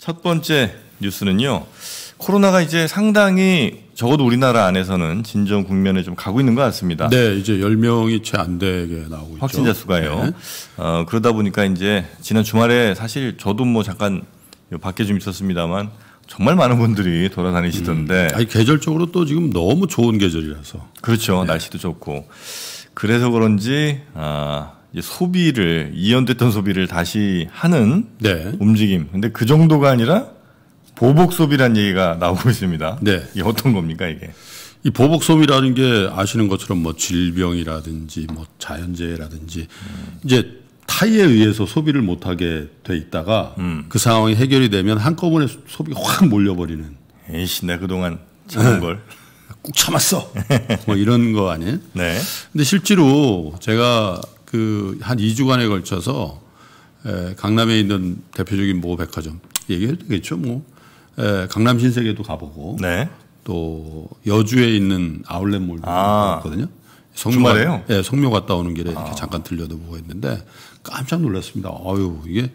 첫 번째 뉴스는요. 코로나가 이제 상당히 적어도 우리나라 안에서는 진정 국면에 좀 가고 있는 것 같습니다. 네, 이제 10명이 채 안 되게 나오고 확진자 있죠. 확진자 수가요. 네. 어, 그러다 보니까 이제 지난 주말에 사실 저도 뭐 잠깐 밖에 좀 있었습니다만 정말 많은 분들이 돌아다니시던데. 음, 아니, 계절적으로 또 지금 너무 좋은 계절이라서. 그렇죠. 네. 날씨도 좋고. 그래서 그런지 아, 소비를 이연됐던 소비를 다시 하는 네. 움직임. 근데 그 정도가 아니라 보복 소비라는 얘기가 나오고 있습니다. 네. 이게 어떤 겁니까 이게? 이 보복 소비라는 게 아시는 것처럼 뭐 질병이라든지 뭐 자연재해라든지 음. 이제 타이에 의해서 소비를 못하게 돼 있다가 음. 그 상황이 해결이 되면 한꺼번에 소비가 확 몰려버리는. 에이씨, 내 그동안 참은 네. 걸. 꾹 참았어. 뭐 이런 거 아니에요? 네. 근데 실제로 제가 그한 2주간에 걸쳐서 에, 강남에 있는 대표적인 모 백화점 얘기해도 되겠죠. 뭐 에, 강남 신세계도 가보고 네. 또 여주에 있는 아울렛몰도 아. 갔거든요. 성묘 에요 예, 네, 성묘 갔다 오는 길에 이렇게 아. 잠깐 들려다보고 했는데 깜짝 놀랐습니다. 어유 이게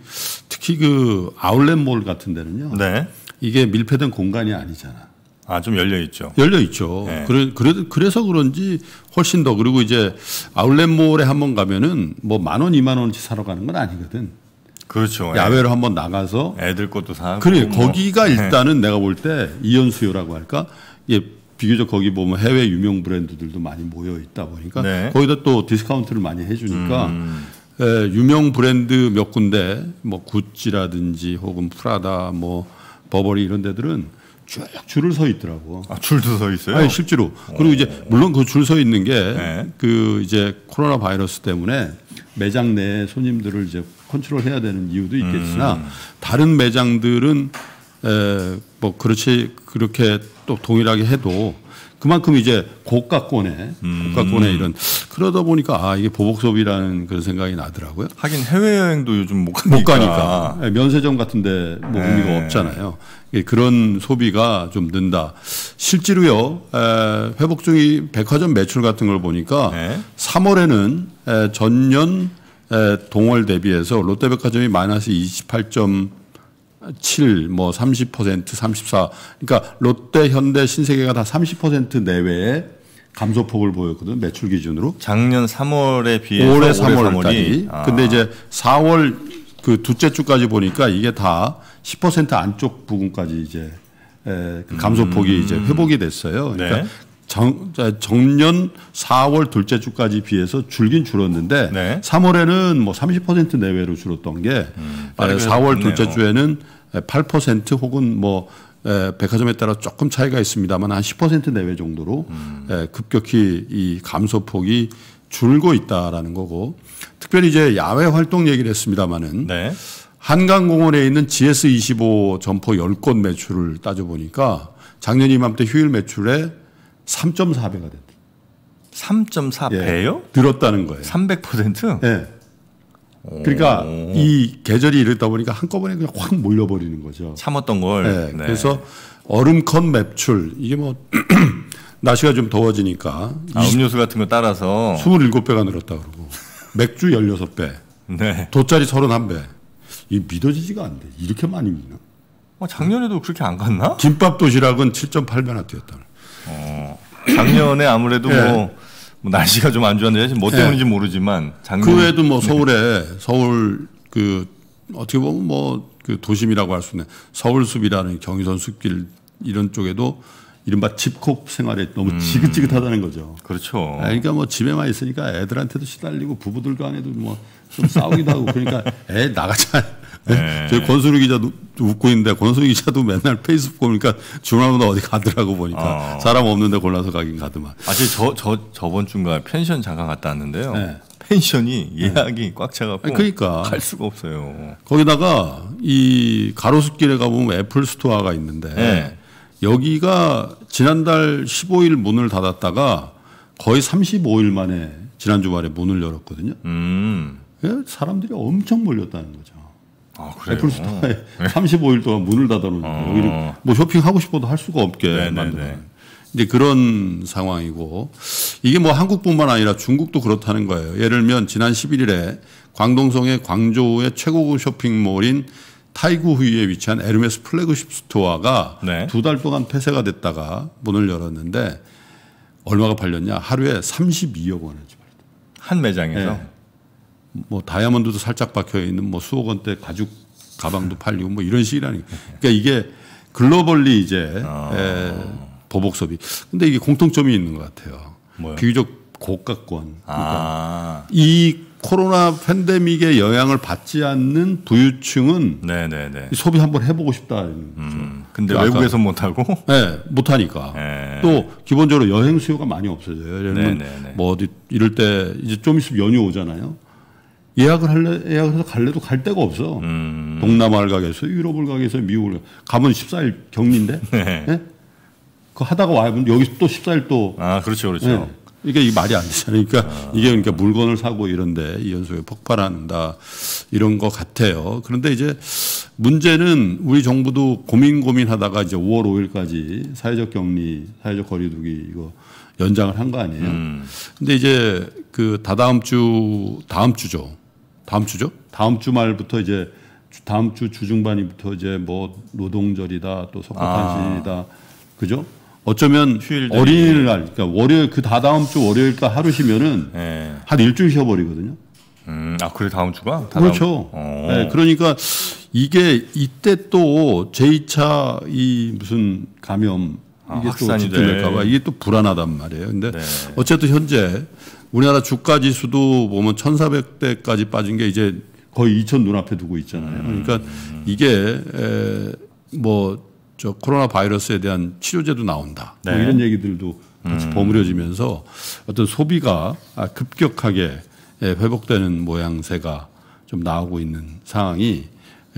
특히 그 아울렛몰 같은 데는요. 네. 이게 밀폐된 공간이 아니잖아. 아, 좀 열려 있죠. 열려 있죠. 네. 그래, 그래, 그래서 그런지 훨씬 더 그리고 이제 아울렛몰에 한번 가면은 뭐 만 원, 이만 원치 사러 가는 건 아니거든. 그렇죠. 예. 야외로 한번 나가서 애들 것도 사. 그래, 뭐. 거기가 네. 일단은 내가 볼 때 이연수요라고 할까? 예, 비교적 거기 보면 뭐, 뭐 해외 유명 브랜드들도 많이 모여 있다 보니까 네. 거기다 또 디스카운트를 많이 해주니까 음. 예, 유명 브랜드 몇 군데 뭐 구찌라든지 혹은 프라다 뭐 버버리 이런 데들은 쭉 줄을 서 있더라고. 아, 줄도 서 있어요? 아니, 실제로. 그리고 이제 어. 물론 그 줄 서 있는 게그 네. 이제 코로나 바이러스 때문에 매장 내 손님들을 이제 컨트롤해야 되는 이유도 있겠으나 음. 다른 매장들은 에, 뭐 그렇지 그렇게 또 동일하게 해도 그만큼 이제 고가권에 음. 고가권에 이런 그러다 보니까 아 이게 보복 소비라는 그런 생각이 나더라고요. 하긴 해외 여행도 요즘 못 가니까, 못 가니까. 네, 면세점 같은데 뭐 네. 의미가 없잖아요. 예, 그런 소비가 좀 는다. 실제로요 에, 회복 중이 백화점 매출 같은 걸 보니까 네. 3월에는 에, 전년 에, 동월 대비해서 롯데백화점이 마이너스 28. 7, 뭐 30%, 34. 그러니까 롯데, 현대, 신세계가 다 30%내외에 감소폭을 보였거든 매출 기준으로. 작년 3월에 비해서 올해 3월, 3월 달이. 아. 근데 이제 4월 그 둘째 주까지 보니까 이게 다 10% 안쪽 부분까지 이제 에, 그 감소폭이 음. 이제 회복이 됐어요. 그러니까 네. 정, 정년 4월 둘째 주까지 비해서 줄긴 줄었는데 네. 3월에는 뭐 30% 내외로 줄었던 게 음, 4월 둘째 주에는 8% 혹은 뭐 에, 백화점에 따라 조금 차이가 있습니다만 한 10% 내외 정도로 음. 에, 급격히 이 감소폭이 줄고 있다라는 거고 특별히 이제 야외 활동 얘기를 했습니다마는 네. 한강공원에 있는 GS25 점포 10곳 매출을 따져보니까 작년 이맘때 휴일 매출에 3.4배가 됐다. 3.4배요? 예, 늘었다는 거예요. 300%? 예. 그러니까 이 계절이 이르다 보니까 한꺼번에 그냥 확 몰려버리는 거죠. 참았던 걸. 예, 네. 그래서 얼음컵 매출 이게 뭐 날씨가 좀 더워지니까 아, 음료수 같은 거 따라서 27배가 늘었다 그러고 맥주 16배. 네. 돗자리 31배. 이 믿어지지가 안 돼. 이렇게 많이 믿나? 어, 작년에도 그렇게 안 갔나? 김밥 도시락은 7.8배나 뛰었다. 어, 작년에 아무래도 예. 뭐, 뭐, 날씨가 좀 안 좋았는데 뭐 예. 때문인지 예. 모르지만 작년 그 외에도 뭐 네. 서울에 서울 그 어떻게 보면 뭐 그 도심이라고 할 수 있는 서울숲이라는 경의선 숲길 이런 쪽에도 이른바 집콕 생활에 너무 음. 지긋지긋하다는 거죠. 그렇죠. 예, 그러니까 뭐 집에만 있으니까 애들한테도 시달리고 부부들 간에도 뭐 좀 싸우기도 하고 그러니까 애 나가자 예? 네. 저희 권수리 기자도 웃고 있는데 권수리 기자도 맨날 페이스북 보니까 주말마다 어디 가더라고 보니까 어. 사람 없는데 골라서 가긴 가더만. 사실 아, 저, 저, 저번 주인가 펜션 잠깐 갔다 왔는데요. 네. 펜션이 네. 예약이 네. 꽉 차갖고 그러니까. 갈 수가 없어요. 거기다가 이 가로수길에 가보면 애플 스토어가 있는데 네. 여기가 지난달 15일 문을 닫았다가 거의 35일 만에 지난 주말에 문을 열었거든요. 음. 예? 사람들이 엄청 몰렸다는 거죠. 아, 애플스토어에 아, 네. 35일 동안 문을 닫아놓으 어. 뭐 쇼핑하고 싶어도 할 수가 없게 네, 네, 네. 만드는 이제 그런 상황이고 이게 뭐 한국뿐만 아니라 중국도 그렇다는 거예요. 예를 들면 지난 11일에 광동성의 광저우의 최고급 쇼핑몰인 타이구후에 위치한 에르메스 플래그십 스토어가 네. 두달 동안 폐쇄가 됐다가 문을 열었는데 얼마가 팔렸냐? 하루에 32억 원을 팔한 매장에서 네. 뭐 다이아몬드도 살짝 박혀 있는 뭐 수억 원대 가죽 가방도 팔리고 뭐 이런 식이라니. 그러니까 이게 글로벌리 이제 아. 에, 예, 보복 소비. 근데 이게 공통점이 있는 것 같아요. 뭐요? 비교적 고가권. 아. 그러니까 이 코로나 팬데믹의 영향을 받지 않는 부유층은 네네네. 네, 네. 소비 한번 해보고 싶다. 음, 근데 외국에서 못하고? 네, 못하니까. 네. 또 기본적으로 여행 수요가 많이 없어져요. 예를 들면 네, 뭐 어디 이럴 때 이제 좀 있으면 연휴 오잖아요. 예약을 할래 예약해서 갈래도 갈 데가 없어. 음. 동남아를 가겠어, 유럽을 가겠어, 미국을 가면 14일 격리인데. 네. 네? 그 하다가 와면 여기서 또 14일 또. 아 그렇죠, 그렇죠. 네. 이게 말이 안 되잖아요. 그러니까 아. 이게 그러니까 물건을 사고 이런데 이 연속에 폭발한다 이런 것 같아요. 그런데 이제 문제는 우리 정부도 고민 고민하다가 이제 5월 5일까지 사회적 격리, 사회적 거리두기 이거 연장을 한 거 아니에요. 음. 근데 이제 그 다다음 주 다음 주죠. 다음 주죠? 다음 주말부터 이제 다음 주 주중반부터 이제 뭐 노동절이다 또 석가탄신이다 아. 그죠? 어쩌면 휴일들이. 어린이날 그러니까 월요일 그 다다음 주 월요일까 하루 쉬면은 네. 예. 한 일주일 쉬어버리거든요. 음, 아 그래 다음 주가 다다음 그렇죠. 어. 네, 그러니까 이게 이때 또 제2차 이 무슨 감염 이게 아, 또 확산이 될까봐 이게 또 불안하단 말이에요. 근데 네. 어쨌든 현재 우리나라 주가 지수도 보면 1,400대까지 빠진 게 이제 거의 2,000 눈앞에 두고 있잖아요. 음. 그러니까 이게 뭐 저 코로나 바이러스에 대한 치료제도 나온다. 뭐 네. 뭐 이런 얘기들도 같이 음. 버무려지면서 어떤 소비가 아, 급격하게 회복되는 모양새가 좀 나오고 있는 상황이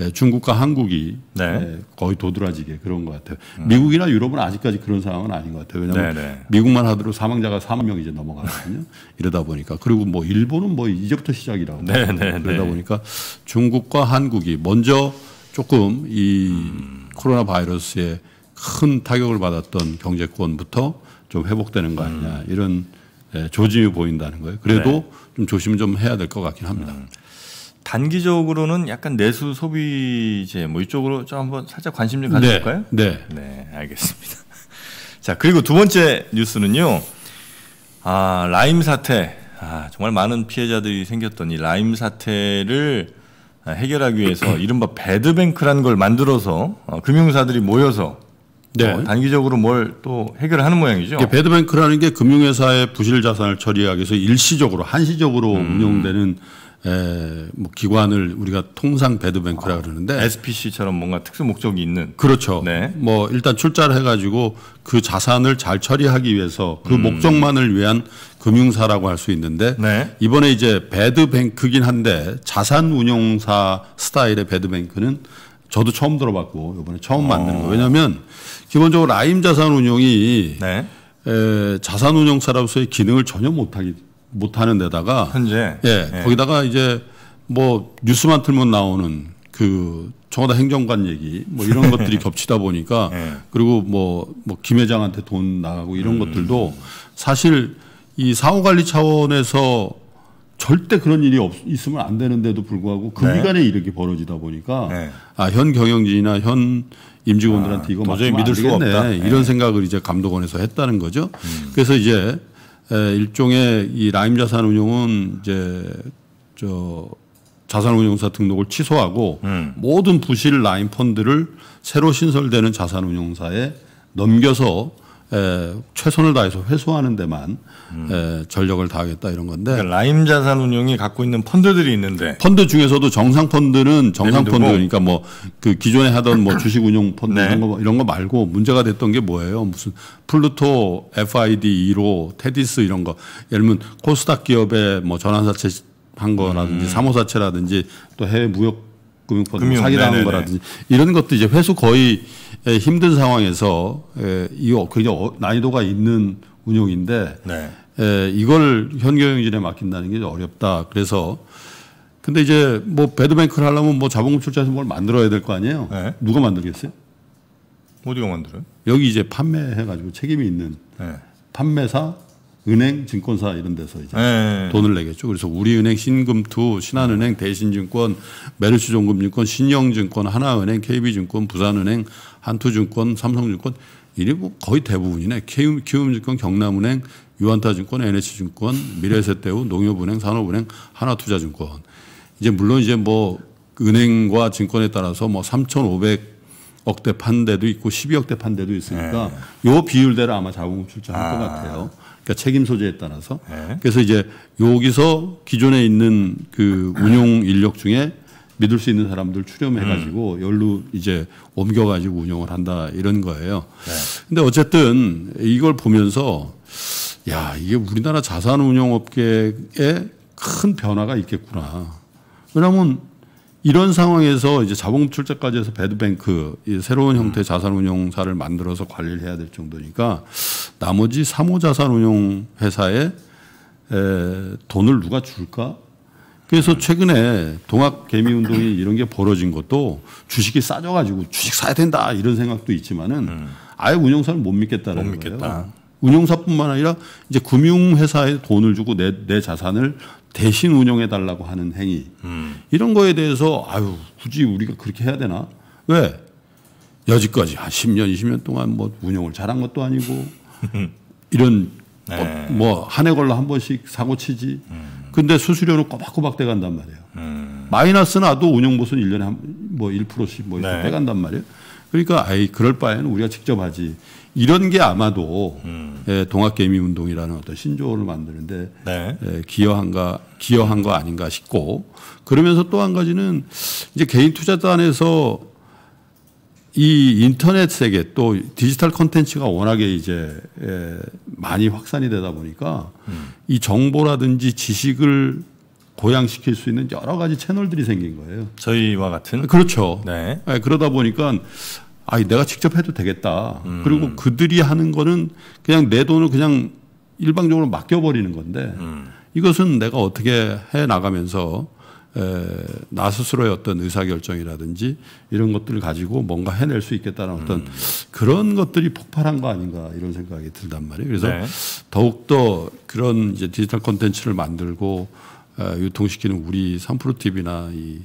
예, 중국과 한국이 네. 예, 거의 도드라지게 그런 것 같아요. 음. 미국이나 유럽은 아직까지 그런 상황은 아닌 것 같아요. 왜냐하면 네네. 미국만 하더라도 사망자가 4만 명 이제 넘어가거든요. 이러다 보니까 그리고 뭐 일본은 뭐 이제부터 시작이라고 네, 네, 그러다 네. 보니까 중국과 한국이 먼저 조금 이 음. 코로나 바이러스에 큰 타격을 받았던 경제권부터 좀 회복되는 거 아니냐 음. 이런 예, 조짐이 보인다는 거예요. 그래도 네. 좀 조심 좀 해야 될 것 같긴 합니다. 음. 단기적으로는 약간 내수 소비재 뭐 이쪽으로 좀 한번 살짝 관심 좀 가져볼까요? 네. 네, 네 알겠습니다. 자 그리고 두 번째 뉴스는요. 아 라임 사태. 아, 정말 많은 피해자들이 생겼더니 라임 사태를 해결하기 위해서 이른바 배드뱅크라는 걸 만들어서 어, 금융사들이 모여서 네. 어, 단기적으로 뭘 또 해결하는 모양이죠. 배드뱅크라는 게 금융회사의 부실 자산을 처리하기 위해서 일시적으로 한시적으로 음. 운영되는 에, 예, 뭐 기관을 우리가 통상 배드뱅크라 아, 그러는데 SPC처럼 뭔가 특수 목적이 있는 그렇죠. 네. 뭐 일단 출자를 해가지고 그 자산을 잘 처리하기 위해서 그 음. 목적만을 위한 금융사라고 할 수 있는데 네. 이번에 이제 배드뱅크긴 한데 자산운용사 스타일의 배드뱅크는 저도 처음 들어봤고 이번에 처음 어. 만드는 거 왜냐하면 기본적으로 라임 자산운용이 네. 에, 자산운용사로서의 기능을 전혀 못하기 못하는 데다가 현재 예, 예, 거기다가 이제 뭐 뉴스만 틀면 나오는 그 청와대 행정관 얘기 뭐 이런 것들이 겹치다 보니까 예. 그리고 뭐김 뭐, 뭐 회장한테 돈 나가고 이런 음. 것들도 사실 이 사후 관리 차원에서 절대 그런 일이 없, 있으면 안 되는데도 불구하고 그 네. 기간에 이렇게 벌어지다 보니까 네. 아현 경영진이나 현 임직원들한테 아, 이거 도저히 믿을 수가 없다 네. 이런 예. 생각을 이제 감독원에서 했다는 거죠. 음. 그래서 이제 예, 일종의 이 라임 자산 운용은 이제 저 자산운용사 등록을 취소하고 음. 모든 부실 라임 펀드를 새로 신설되는 자산운용사에 넘겨서 에, 최선을 다해서 회수하는 데만 음. 에, 전력을 다하겠다 이런 건데 그러니까 라임 자산운용이 갖고 있는 펀드들이 있는데 펀드 중에서도 정상 펀드는 정상 펀드 그러니까 뭐 그 기존에 하던 뭐 주식운용 펀드 네. 이런, 거, 이런 거 말고 문제가 됐던 게 뭐예요 무슨 플루토 FID 1호 테디스 이런 거 예를 들면 코스닥 기업의 뭐 전환사채 한 거라든지 음. 3호사채라든지 또 해외 무역 금융펀드 금융, 사기당한 거라든지 이런 것도 이제 회수 거의 힘든 상황에서 이거 어, 굉장히 어, 난이도가 있는 운용인데 네. 에, 이걸 현경영진에 맡긴다는 게 어렵다. 그래서 근데 이제 뭐 배드뱅크를 하려면 뭐 자본금 출자해서 뭘 만들어야 될 거 아니에요. 네. 누가 만들겠어요? 어디가 만들어요? 여기 이제 판매해가지고 책임이 있는 네. 판매사 은행, 증권사 이런 데서 이제 네. 돈을 내겠죠. 그래서 우리은행, 신금투, 신한은행, 대신증권, 메르츠종금증권, 신영증권, 하나은행, KB증권, 부산은행, 한투증권, 삼성증권 이리뭐 거의 대부분이네. 키움증권, 경남은행, 유한타증권, NH증권, 미래세대우, 농협은행, 산업은행, 하나투자증권. 이제 물론 이제 뭐 은행과 증권에 따라서 뭐 3,500억 대 판대도 있고 12억 대 판대도 있으니까 네. 요 비율대로 아마 자금 출자할 아. 것 같아요. 그러니까 책임 소재에 따라서. 네. 그래서 이제 여기서 기존에 있는 그 운용 인력 중에 믿을 수 있는 사람들 출렴해가지고 음. 열로 이제 옮겨가지고 운영을 한다 이런 거예요. 네. 근데 어쨌든 이걸 보면서 야 이게 우리나라 자산 운용 업계에 큰 변화가 있겠구나. 왜냐하면 이런 상황에서 이제 자본출자까지 해서 배드뱅크 새로운 형태 의 음. 자산 운용사를 만들어서 관리를 해야 될 정도니까 나머지 사모자산운용회사에 돈을 누가 줄까? 그래서 음. 최근에 동학개미운동이 이런 게 벌어진 것도 주식이 싸져가지고 주식 사야 된다 이런 생각도 있지만은 음. 아예 운용사를 못 믿겠다는 못 믿겠다. 거예요. 운용사뿐만 아니라 이제 금융회사에 돈을 주고 내, 내 자산을 대신 운영해 달라고 하는 행위 음. 이런 거에 대해서 아유 굳이 우리가 그렇게 해야 되나 왜 여지까지 한 10년 20년 동안 뭐 운영을 잘한 것도 아니고 이런 네. 어, 뭐한 해 걸로 한 번씩 사고 치지. 음. 근데 수수료는 꼬박꼬박 떼간단 말이에요. 음. 마이너스 나도 운영보수는 1년에 한뭐 1%씩 뭐 이렇게 네. 떼간단 말이에요. 그러니까 아이 그럴 바에는 우리가 직접 하지. 이런 게 아마도 음. 예, 동학개미 운동이라는 어떤 신조어를 만드는데 네. 예, 기여한가 기여한 거 아닌가 싶고 그러면서 또 한 가지는 이제 개인 투자단에서 이 인터넷 세계 또 디지털 콘텐츠가 워낙에 이제 예, 많이 확산이 되다 보니까 음. 이 정보라든지 지식을 고양시킬 수 있는 여러 가지 채널들이 생긴 거예요. 저희와 같은 그렇죠. 네. 네 그러다 보니까 아, 내가 직접 해도 되겠다. 음. 그리고 그들이 하는 거는 그냥 내 돈을 그냥 일방적으로 맡겨버리는 건데 음. 이것은 내가 어떻게 해 나가면서 나 스스로의 어떤 의사결정이라든지 이런 것들을 가지고 뭔가 해낼 수 있겠다는 음. 어떤 그런 것들이 폭발한 거 아닌가 이런 생각이 든단 말이에요. 그래서 네. 더욱더 그런 이제 디지털 콘텐츠를 만들고 유통시키는 우리 삼프로 t v 나이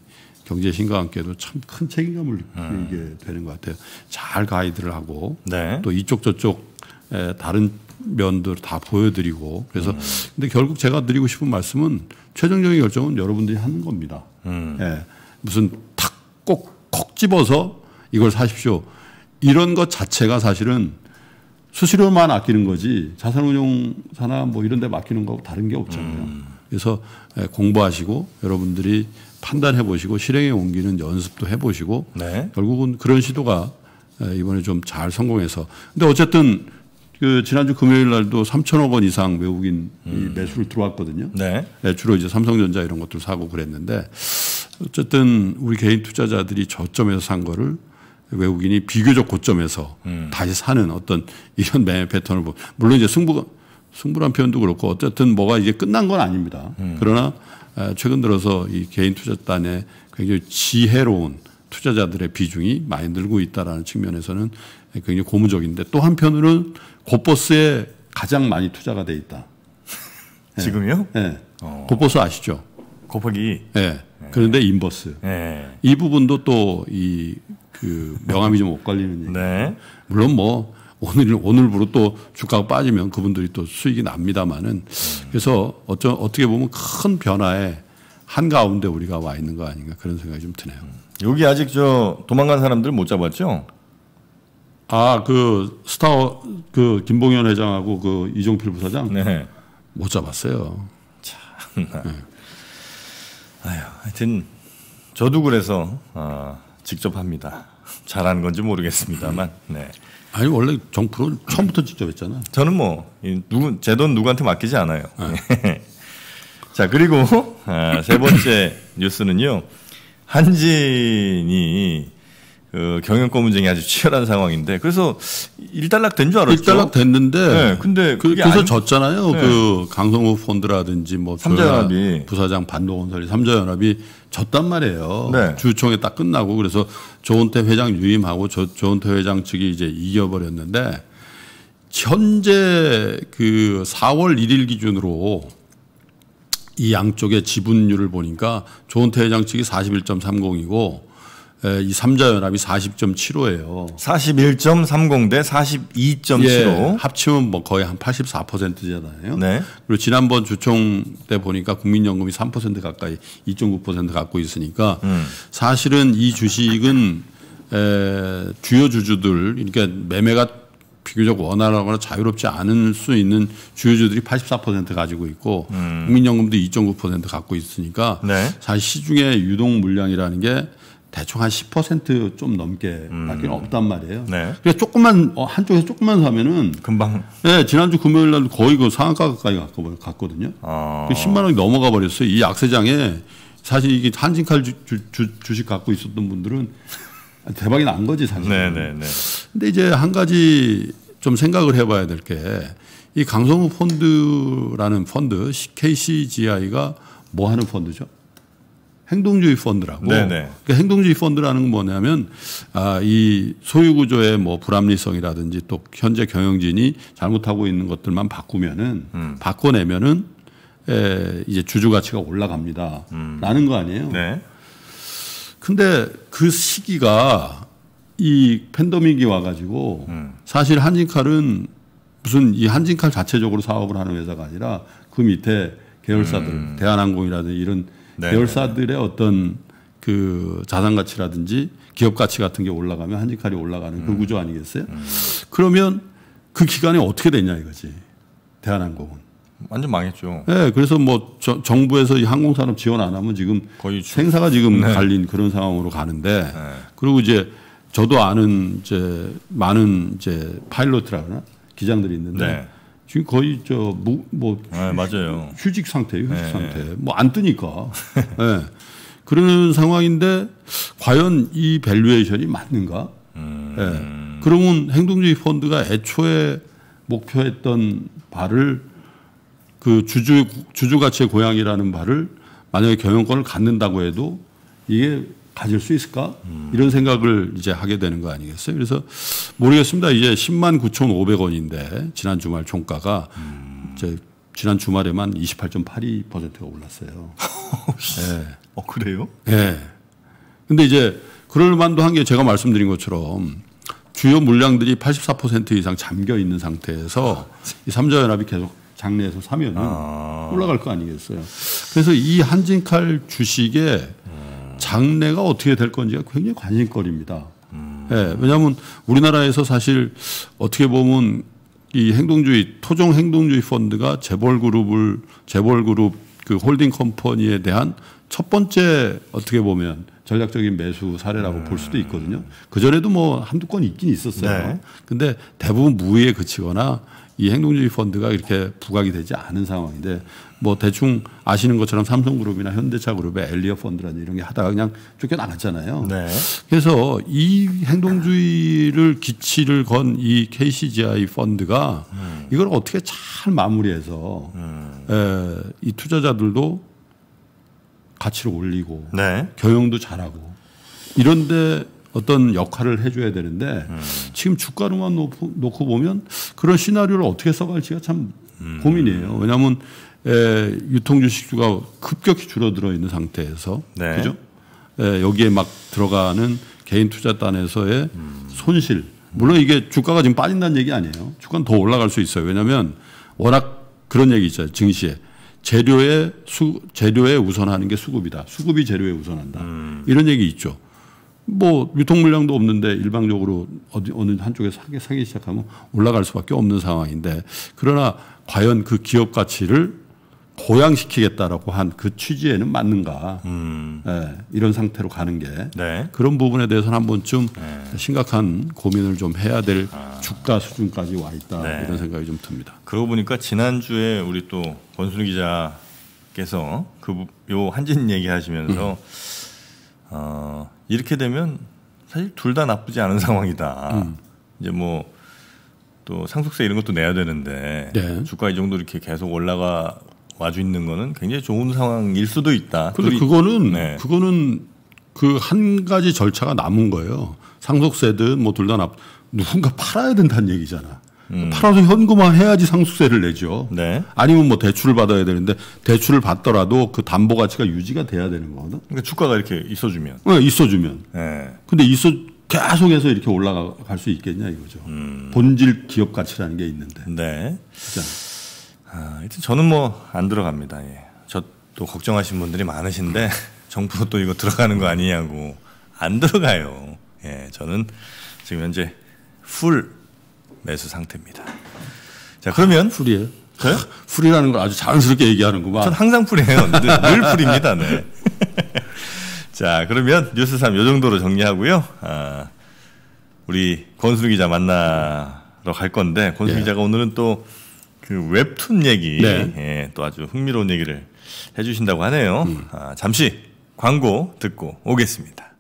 경제신과 함께도 참 큰 책임감을 음. 느끼게 음. 되는 것 같아요. 잘 가이드를 하고 네. 또 이쪽 저쪽 에, 다른 면들 다 보여드리고 그래서 음. 근데 결국 제가 드리고 싶은 말씀은 최종적인 결정은 여러분들이 하는 겁니다. 음. 예. 무슨 탁 꼭 콕 집어서 이걸 사십시오. 이런 것 자체가 사실은 수수료만 아끼는 거지 자산운용사나 뭐 이런 데 맡기는 거하고 다른 게 없잖아요. 음. 그래서 예, 공부하시고 여러분들이 판단해 보시고 실행에 옮기는 연습도 해 보시고 네. 결국은 그런 시도가 예, 이번에 좀 잘 성공해서 근데 어쨌든 그 지난주 금요일 날도 3천억 원 이상 외국인 음. 매수를 들어왔거든요. 네. 네. 주로 이제 삼성전자 이런 것들 사고 그랬는데 어쨌든 우리 개인 투자자들이 저점에서 산 거를 외국인이 비교적 고점에서 음. 다시 사는 어떤 이런 매매 패턴을 보면 물론 이제 승부 승부란 표현도 그렇고 어쨌든 뭐가 이제 끝난 건 아닙니다. 음. 그러나 최근 들어서 이 개인 투자단의 굉장히 지혜로운 투자자들의 비중이 많이 늘고 있다라는 측면에서는 굉장히 고무적인데 또 한편으로는 고버스에 가장 많이 투자가 돼 있다. 네. 지금요? 네. 어. 고버스 아시죠? 곱하기. 네. 네. 그런데 인버스. 네. 이 부분도 또이그 명암이 좀 엇갈리는 얘기. 네. 물론 뭐 오늘 오늘부로 또 주가가 빠지면 그분들이 또 수익이 납니다만은 음. 그래서 어쩌 어떻게 보면 큰 변화에 한 가운데 우리가 와 있는 거 아닌가 그런 생각이 좀 드네요. 음. 여기 아직 저 도망간 사람들 못 잡았죠? 아, 그 스타워 그 김봉현 회장하고 그 이종필 부사장 네. 못 잡았어요. 참. 네. 아유, 하여튼 저도 그래서 어, 직접 합니다. 잘하 건지 모르겠습니다만. 네. 아니 원래 정프로 처음부터 직접 했잖아 저는 뭐누제돈 누구한테 맡기지 않아요. 아. 자 그리고 아, 세 번째 뉴스는요. 한진이 그 경영권 문제이 아주 치열한 상황인데 그래서 일단락 된 줄 알았죠. 일단락 됐는데 네, 근데 그, 그래서 아니... 졌잖아요. 네. 그 강성호 펀드라든지 뭐 삼자연합이 그 부사장 반도건설이 삼자연합이 졌단 말이에요. 네. 주총에 딱 끝나고 그래서 조은태 회장 유임하고 조, 조은태 회장 측이 이제 이겨버렸는데 현재 그 4월 1일 기준으로 이 양쪽의 지분율을 보니까 조은태 회장 측이 41.30이고 예, 이삼자 연합이 40.75예요. 41.30 대 42.75. 예, 합치면 뭐 거의 한 84%잖아요. 네. 그리고 지난번 주총 때 보니까 국민연금이 3% 가까이 2.9% 갖고 있으니까 음. 사실은 이 주식은 에, 주요 주주들 그러니까 매매가 비교적 원활하거나 자유롭지 않을 수 있는 주요주들이 84% 가지고 있고 음. 국민연금도 2.9% 갖고 있으니까 네. 사실 시중의 유동 물량이라는 게 대충 한 10%좀 넘게 음. 밖에 음. 없단 말이에요. 네. 그래서 조금만 어, 한쪽에서 조금만 사면은 금방. 네, 지난주 금요일 날 거의 그 상한가 가까지 갔거든요. 아. 그 10만 원이 넘어가 버렸어요. 이 약세장에 사실 이게 한진칼 주, 주, 주, 주식 갖고 있었던 분들은 대박이 난 거지 사실. 네네네. 네. 근데 이제 한 가지 좀 생각을 해봐야 될 게 이 강성우 펀드라는 펀드 KCGI가 뭐 하는 펀드죠? 행동주의 펀드라고. 그러니까 행동주의 펀드라는 건 뭐냐면 아, 이 소유 구조의 뭐 불합리성이라든지 또 현재 경영진이 잘못하고 있는 것들만 바꾸면은 음. 바꿔내면은 에, 이제 주주 가치가 올라갑니다. 음. 라는 거 아니에요. 네. 근데 그 시기가 이팬더믹이 와가지고 음. 사실 한진칼은 무슨 이 한진칼 자체적으로 사업을 하는 회사가 아니라 그 밑에 계열사들 음. 대한항공이라든지 이런 네. 계열사들의 어떤 그 자산 가치라든지 기업 가치 같은 게 올라가면 한직칼이 올라가는 그 음. 그 구조 아니겠어요? 음. 그러면 그기간이 어떻게 됐냐 이거지. 대한항공은. 완전 망했죠. 네, 그래서 뭐 저, 정부에서 이 항공산업 지원 안 하면 지금 거의 주... 생사가 지금 네. 갈린 그런 상황으로 가는데 네. 그리고 이제 저도 아는 이제 많은 이제 파일럿이라 거나 기장들이 있는데 네. 지금 거의 저뭐 네, 맞아요. 휴직 상태예요. 휴직 네. 상태. 뭐 안 뜨니까. 네. 그런 상황인데 과연 이 밸류에이션이 맞는가? 음. 네. 그러면 행동주의 펀드가 애초에 목표했던 바를 그 주주 주주 가치의 고향이라는 바를 만약에 경영권을 갖는다고 해도 이게 가질 수 있을까? 이런 생각을 이제 하게 되는 거 아니겠어요? 그래서 모르겠습니다. 이제 10만 9,500원인데 지난 주말 종가가 음. 이제 지난 주말에만 28.82%가 올랐어요. 네. 어 그래요? 네. 근데 이제 그럴 만도 한 게 제가 말씀드린 것처럼 주요 물량들이 84% 이상 잠겨 있는 상태에서 이 삼자연합이 계속 장내에서 사면은 아. 올라갈 거 아니겠어요. 그래서 이 한진칼 주식에 장래가 어떻게 될 건지가 굉장히 관심거리입니다. 음. 네, 왜냐하면 우리나라에서 사실 어떻게 보면 이 행동주의 토종 행동주의 펀드가 재벌 그룹을 재벌 그룹 그 홀딩 컴퍼니에 대한 첫 번째 어떻게 보면 전략적인 매수 사례라고 음. 볼 수도 있거든요. 그 전에도 뭐 한두 건 있긴 있었어요. 네. 근데 대부분 무위에 그치거나 이 행동주의 펀드가 이렇게 부각이 되지 않은 상황인데 뭐 대충 아시는 것처럼 삼성그룹이나 현대차그룹의 엘리어 펀드라든지 이런 게 하다가 그냥 쫓겨나갔잖아요. 네. 그래서 이 행동주의를 기치를 건 이 KCGI 펀드가 음. 이걸 어떻게 잘 마무리해서 음. 에, 예, 이 투자자들도 가치를 올리고 네. 경영도 잘하고 이런데 어떤 역할을 해줘야 되는데 음. 지금 주가로만 놓고, 놓고, 보면 그런 시나리오를 어떻게 써갈지가 참 고민이에요. 음. 왜냐하면 에, 예, 유통 주식주가 급격히 줄어들어 있는 상태에서 네. 그죠? 에, 예, 여기에 막 들어가는 개인 투자단에서의 음. 손실. 물론 이게 주가가 지금 빠진다는 얘기 아니에요. 주가는 더 올라갈 수 있어요. 왜냐하면 워낙 그런 얘기 있잖요 증시에 재료에 수 재료에 우선하는 게 수급이다. 수급이 재료에 우선한다. 음. 이런 얘기 있죠. 뭐 유통 물량도 없는데 일방적으로 어디 어느 한쪽에 사기 사기 시작하면 올라갈 수밖에 없는 상황인데 그러나 과연 그 기업 가치를 고양시키겠다라고한그 취지에는 맞는가 음. 예, 이런 상태로 가는 게 네. 그런 부분에 대해서는 한 번쯤 네. 심각한 고민을 좀 해야 될 아. 주가 수준까지 와 있다 네. 이런 생각이 좀 듭니다. 그러고 보니까 지난주에 우리 또 권순우 기자께서 그 요 한진 얘기하시면서 음. 어, 이렇게 되면 사실 둘 다 나쁘지 않은 상황이다. 음. 이제 뭐 또 상속세 이런 것도 내야 되는데 네. 주가 이 정도 이렇게 계속 올라가 마주 있는 거는 굉장히 좋은 상황일 수도 있다. 근데 둘 그거는 네. 그거는 그 한 가지 절차가 남은 거예요. 상속세든 뭐 둘다납 누군가 팔아야 된다는 얘기잖아. 음. 팔아서 현금화 해야지 상속세를 내죠. 네. 아니면 뭐 대출을 받아야 되는데 대출을 받더라도 그 담보 가치가 유지가 돼야 되는 거거든. 그러니까 주가가 이렇게 있어주면. 네, 있어주면. 네. 근데 있어 계속해서 이렇게 올라갈 수 있겠냐 이거죠. 음. 본질 기업 가치라는 게 있는데. 네. 그렇잖아. 아, 일단 저는 뭐 안 들어갑니다. 예. 저 또 걱정하신 분들이 많으신데 정부 또 이거 들어가는 거 아니냐고 안 들어가요. 예, 저는 지금 현재 풀 매수 상태입니다. 자 그러면 풀이에요? 저 풀이라는 걸 아주 자연스럽게 얘기하는구만. 전 항상 풀이에요. 늘, 늘 풀입니다. 네. 자 그러면 뉴스 3요 정도로 정리하고요. 아, 우리 권순 기자 만나러 갈 건데 권순 예. 기자가 오늘은 또그 웹툰 얘기 네. 예, 또 아주 흥미로운 얘기를 해주신다고 하네요. 음. 아, 잠시 광고 듣고 오겠습니다.